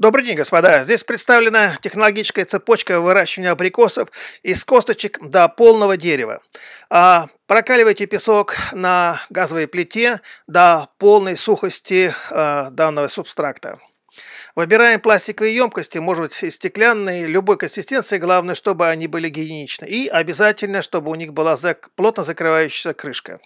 Добрый день, господа! Здесь представлена технологическая цепочка выращивания абрикосов из косточек до полного дерева. А, прокаливайте песок на газовой плите до полной сухости а, данного субстракта. Выбираем пластиковые емкости, может быть, стеклянные, любой консистенции, главное, чтобы они были гигиеничны. И обязательно, чтобы у них была плотно закрывающаяся крышка.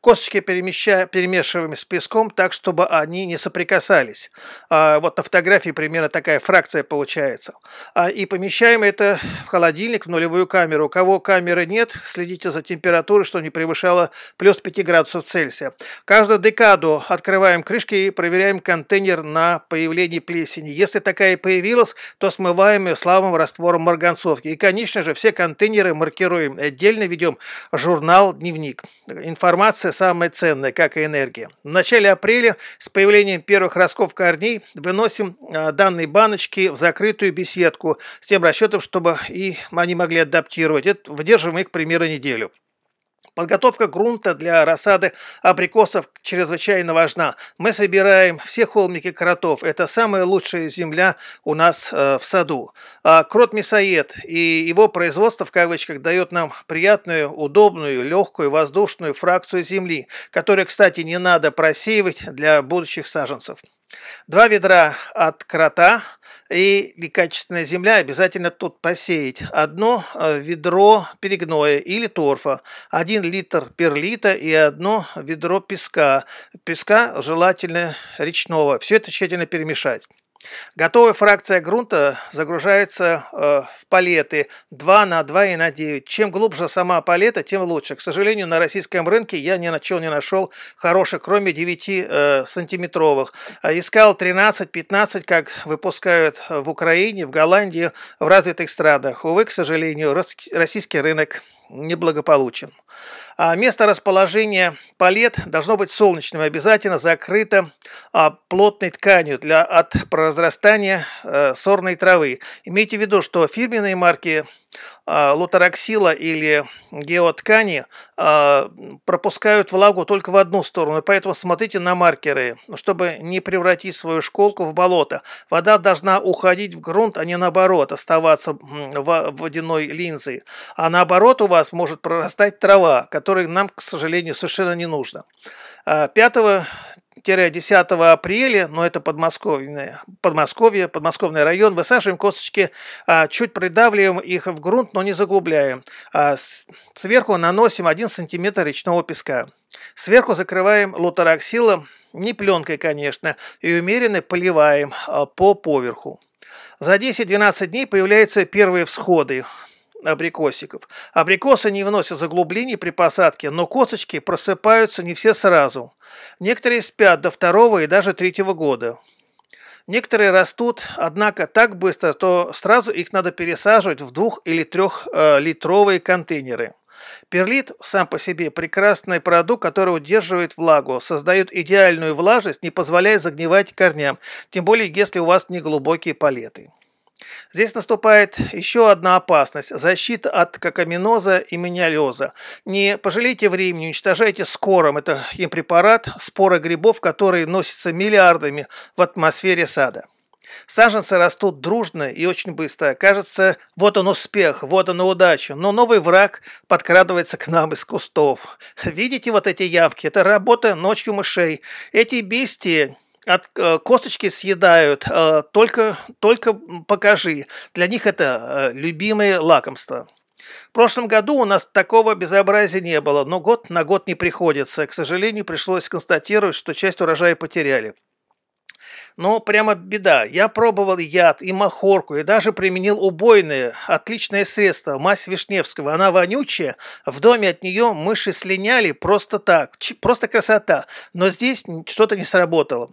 Косточки перемешиваем с песком так, чтобы они не соприкасались. А, вот на фотографии примерно такая фракция получается. А, и помещаем это в холодильник, в нулевую камеру. У кого камеры нет, следите за температурой, что не превышала плюс 5 градусов Цельсия. Каждую декаду открываем крышки и проверяем контейнер на появление плесени. Если такая появилась, то смываем ее слабым раствором марганцовки. И, конечно же, все контейнеры маркируем. Отдельно ведем журнал-дневник. Информация информация самая ценная, как и энергия. В начале апреля с появлением первых ростков корней выносим а, данные баночки в закрытую беседку с тем расчетом, чтобы и они могли адаптировать. Это выдерживаем их примерно неделю. Подготовка грунта для рассады абрикосов чрезвычайно важна. Мы собираем все холмики кротов. Это самая лучшая земля у нас э, в саду. А крот мясоед и его производство в кавычках дает нам приятную, удобную, легкую, воздушную фракцию земли, которую, кстати, не надо просеивать для будущих саженцев. Два ведра от крота и или качественная земля обязательно тут посеять. Одно э, ведро перегноя или торфа, один литр перлита и одно ведро песка. Песка желательно речного. Все это тщательно перемешать. Готовая фракция грунта загружается э, в палеты 2 на 2 и на 9. Чем глубже сама палета, тем лучше. К сожалению, на российском рынке я ни на чем не нашел хороших, кроме 9 э, сантиметровых. А искал 13-15, как выпускают в Украине, в Голландии, в развитых странах. Увы, к сожалению, российский рынок неблагополучен. А место расположения палет должно быть солнечным, обязательно закрыто а, плотной тканью для, от прорастания а, сорной травы. Имейте в виду, что фирменные марки а, лутораксила или геоткани а, пропускают влагу только в одну сторону, поэтому смотрите на маркеры, чтобы не превратить свою школку в болото. Вода должна уходить в грунт, а не наоборот, оставаться в водяной линзе. А наоборот, у вас может прорастать трава, которой нам, к сожалению, совершенно не нужно. 5-10 а, апреля, но это Подмосковье, Подмосковье, подмосковный район, высаживаем косточки, а, чуть придавливаем их в грунт, но не заглубляем. А, сверху наносим 1 см речного песка. Сверху закрываем лотораксилом, не пленкой, конечно, и умеренно поливаем по поверху. За 10-12 дней появляются первые всходы абрикосиков. Абрикосы не вносят заглублений при посадке, но косточки просыпаются не все сразу. Некоторые спят до второго и даже третьего года. Некоторые растут, однако, так быстро, что сразу их надо пересаживать в двух- или трехлитровые контейнеры. Перлит сам по себе прекрасный продукт, который удерживает влагу, создает идеальную влажность, не позволяя загнивать корням, тем более если у вас не глубокие палеты. Здесь наступает еще одна опасность – защита от кокаминоза и мениолеза. Не пожалейте времени, уничтожайте скором. Это им споры грибов, которые носятся миллиардами в атмосфере сада. Саженцы растут дружно и очень быстро. Кажется, вот он успех, вот она удача. Но новый враг подкрадывается к нам из кустов. Видите вот эти явки? Это работа ночью мышей. Эти бестии от э, косточки съедают, э, только, только покажи. Для них это э, любимое лакомство. В прошлом году у нас такого безобразия не было, но год на год не приходится. К сожалению, пришлось констатировать, что часть урожая потеряли. Но прямо беда. Я пробовал яд и махорку, и даже применил убойное Отличное средство, мазь Вишневского. Она вонючая. В доме от нее мыши слиняли просто так. Ч просто красота. Но здесь что-то не сработало.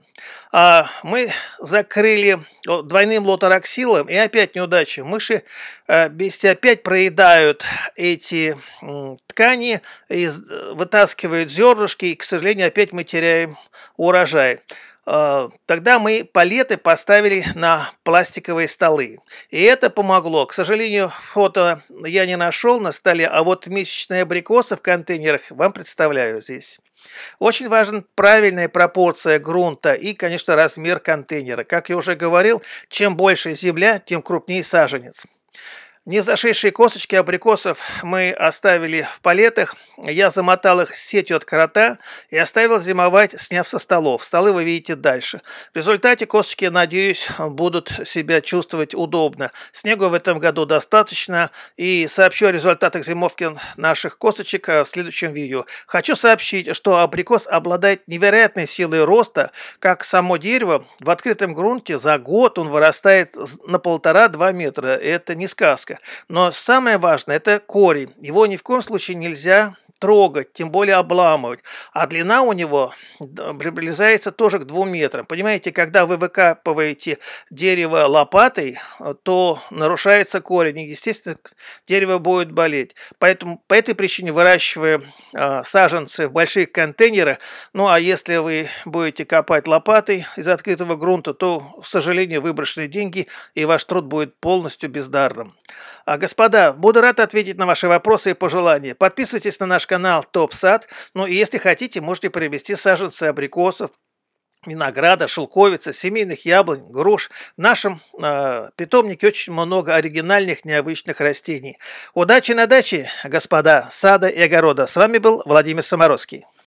А мы закрыли двойным лотароксилом, и опять неудача. Мыши э, опять проедают эти э, ткани, и вытаскивают зернышки, и, к сожалению, опять мы теряем урожай. Э, тогда мы палеты поставили на пластиковые столы. И это помогло. К сожалению, фото я не нашел на столе, а вот месячные абрикосы в контейнерах вам представляю здесь. Очень важен правильная пропорция грунта и, конечно, размер контейнера. Как я уже говорил, чем больше земля, тем крупнее саженец. Не зашедшие косточки абрикосов мы оставили в палетах. Я замотал их сетью от крота и оставил зимовать, сняв со столов. Столы вы видите дальше. В результате косточки, надеюсь, будут себя чувствовать удобно. Снегу в этом году достаточно. И сообщу о результатах зимовки наших косточек э, в следующем видео. Хочу сообщить, что абрикос обладает невероятной силой роста, как само дерево. В открытом грунте за год он вырастает на полтора-два метра. Это не сказка близко. Но самое важное – это корень. Его ни в коем случае нельзя трогать, тем более обламывать. А длина у него приближается тоже к двум метрам. Понимаете, когда вы выкапываете дерево лопатой, то нарушается корень, и, естественно, дерево будет болеть. Поэтому по этой причине, выращивая э, а, саженцы в больших контейнерах, ну а если вы будете копать лопатой из открытого грунта, то, к сожалению, выброшенные деньги, и ваш труд будет полностью бездарным. А, господа, буду рад ответить на ваши вопросы и пожелания. Подписывайтесь на наш канал Топ-сад. Ну и если хотите, можете приобрести саженцы абрикосов, винограда, шелковицы, семейных яблонь, груш. В нашем э, питомнике очень много оригинальных, необычных растений. Удачи на даче, господа сада и огорода. С вами был Владимир Самородский.